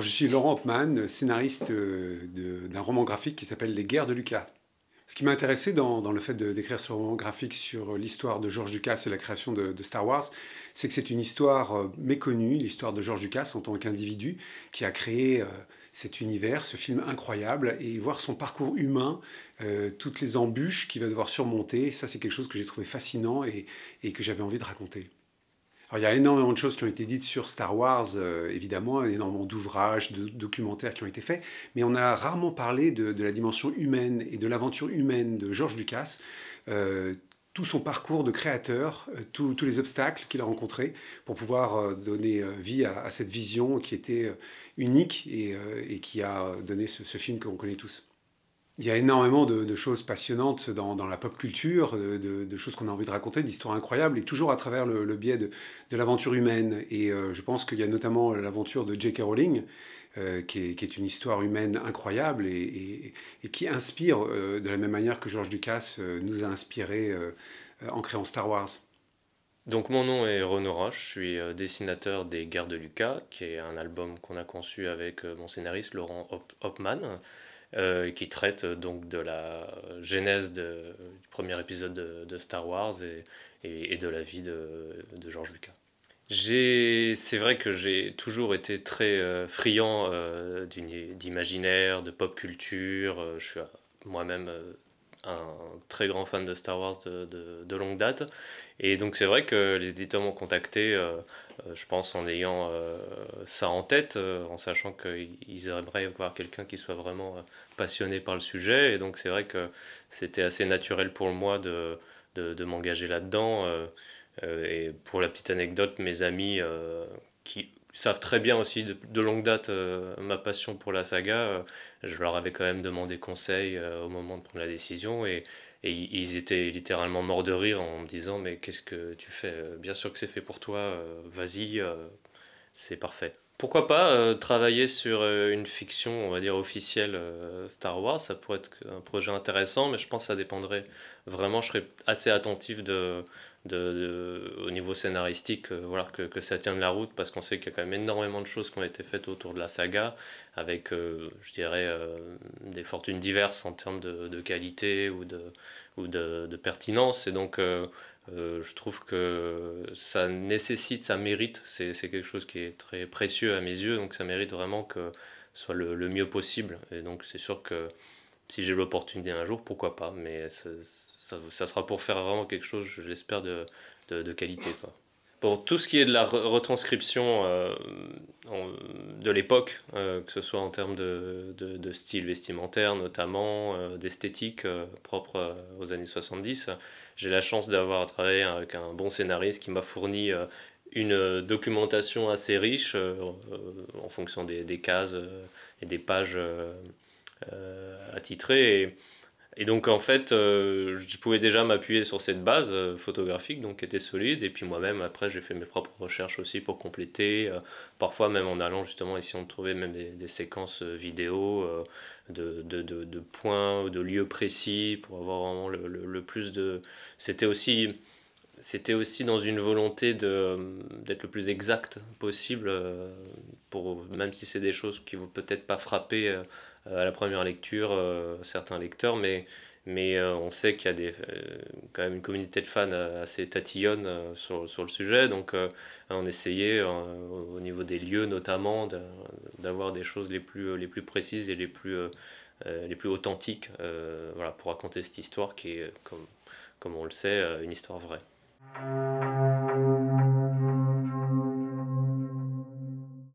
je suis Laurent Hopman, scénariste euh, d'un roman graphique qui s'appelle Les guerres de Lucas. Ce qui m'a intéressé dans, le fait d'écrire ce roman graphique sur euh, l'histoire de George Lucas et la création de, Star Wars, c'est que c'est une histoire euh, méconnue, l'histoire de George Lucas en tant qu'individu qui a créé cet univers, ce film incroyable, et voir son parcours humain, toutes les embûches qu'il va devoir surmonter, ça c'est quelque chose que j'ai trouvé fascinant et que j'avais envie de raconter. Alors, il y a énormément de choses qui ont été dites sur Star Wars, euh, évidemment, énormément d'ouvrages, de documentaires qui ont été faits, mais on a rarement parlé de, la dimension humaine et de l'aventure humaine de George Lucas. Euh, tout son parcours de créateur, euh, tous les obstacles qu'il a rencontrés pour pouvoir donner vie à, cette vision qui était unique et, qui a donné ce, ce film l'on connaît tous. Il y a énormément de, choses passionnantes dans, la pop culture, de, choses qu'on a envie de raconter, d'histoires incroyables, et toujours à travers le, biais de, l'aventure humaine. Et euh, je pense qu'il y a notamment l'aventure de J.K. Rowling, euh, qui, est, une histoire humaine incroyable et, qui inspire euh, de la même manière que George Lucas nous a inspiré en créant Star Wars. Donc mon nom est Renaud Roche, je suis dessinateur des Guerres de Lucas, qui est un album qu'on a conçu avec mon scénariste Laurent Hopman. Euh, qui traite euh, donc de la genèse de, du premier épisode de, Star Wars et, et, de la vie de, de George Lucas. C'est vrai que j'ai toujours été très euh, friand d'imaginaire, de pop culture. je suis moi-même un très grand fan de Star Wars de, de, de longue date. Et donc c'est vrai que les éditeurs m'ont contacté, euh, euh, je pense, en ayant euh, ça en tête, en sachant qu'ils aimeraient avoir quelqu'un qui soit vraiment passionné par le sujet. Et donc c'est vrai que c'était assez naturel pour moi de, de, de m'engager là-dedans. et pour la petite anecdote, mes amis qui savent très bien aussi de, longue date euh, ma passion pour la saga. Euh, je leur avais quand même demandé conseil euh, au moment de prendre la décision et, ils étaient littéralement morts de rire en me disant mais qu'est-ce que tu fais Bien sûr que c'est fait pour toi, vas-y, c'est parfait. Pourquoi pas euh, travailler sur euh, une fiction, on va dire officielle euh, Star Wars, ça pourrait être un projet intéressant, mais je pense que ça dépendrait vraiment, je serais assez attentif de, de, au niveau scénaristique, voir que, ça tienne la route, parce qu'on sait qu'il y a quand même énormément de choses qui ont été faites autour de la saga, avec, je dirais, des fortunes diverses en termes de, qualité ou de, ou de, pertinence, et donc euh, je trouve que ça nécessite, ça mérite, c'est quelque chose qui est très précieux à mes yeux, donc ça mérite vraiment que ce soit le, mieux possible. Et donc c'est sûr que si j'ai l'opportunité un jour, pourquoi pas, mais ça, sera pour faire vraiment quelque chose, je l'espère, de, qualité pour tout ce qui est de la retranscription euh, de l'époque, euh, que ce soit en termes de, style vestimentaire notamment, euh, d'esthétique propre aux années 70, j'ai la chance d'avoir travaillé avec un bon scénariste qui m'a fourni une documentation assez riche en fonction des, cases et des pages attitrées. Et donc en fait, euh, je pouvais déjà m'appuyer sur cette base euh, photographique, donc qui était solide. Et puis moi-même, après, j'ai fait mes propres recherches aussi pour compléter. Euh, parfois même en allant justement ici, on trouvait même des, séquences vidéo de, de, de, de, de lieux précis pour avoir vraiment le, plus de. C'était aussi c'était aussi dans une volonté d'être le plus exact possible, pour, même si c'est des choses qui vont peut-être pas frapper euh, à la première lecture euh, certains lecteurs, mais, mais euh, on sait qu'il y a des, quand même une communauté de fans assez tatillonne sur, sur le sujet, donc on essayait au niveau des lieux notamment d'avoir des choses les plus, les plus précises et les plus, les plus authentiques voilà, pour raconter cette histoire qui est, comme, comme on le sait, une histoire vraie.